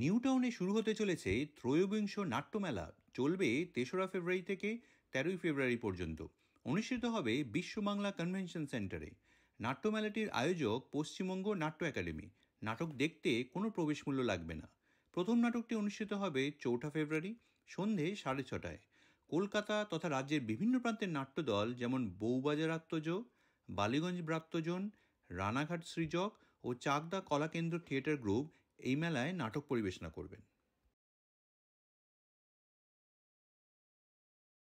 নিউটাউনে শুরু হতে চলেছে ত্রয়োবিংশ নাট্যমেলা চলবে তেসরা ফেব্রুয়ারি থেকে তেরোই ফেব্রুয়ারি পর্যন্ত অনুষ্ঠিত হবে বিশ্ব বাংলা কনভেনশন সেন্টারে নাট্যমেলাটির আয়োজক পশ্চিমবঙ্গ নাট্য একাডেমি নাটক দেখতে কোনো প্রবেশমূল্য লাগবে না প্রথম নাটকটি অনুষ্ঠিত হবে চৌঠা ফেব্রুয়ারি সন্ধে সাড়ে ছটায় কলকাতা তথা রাজ্যের বিভিন্ন প্রান্তের নাট্যদল যেমন বৌবাজার আত্মজ বালিগঞ্জ ব্রাত্তজন রানাঘাট সৃজক ও চাকদা কলাকেন্দ্র থিয়েটার গ্রুপ এই মেলায় নাটক পরিবেশনা করবেন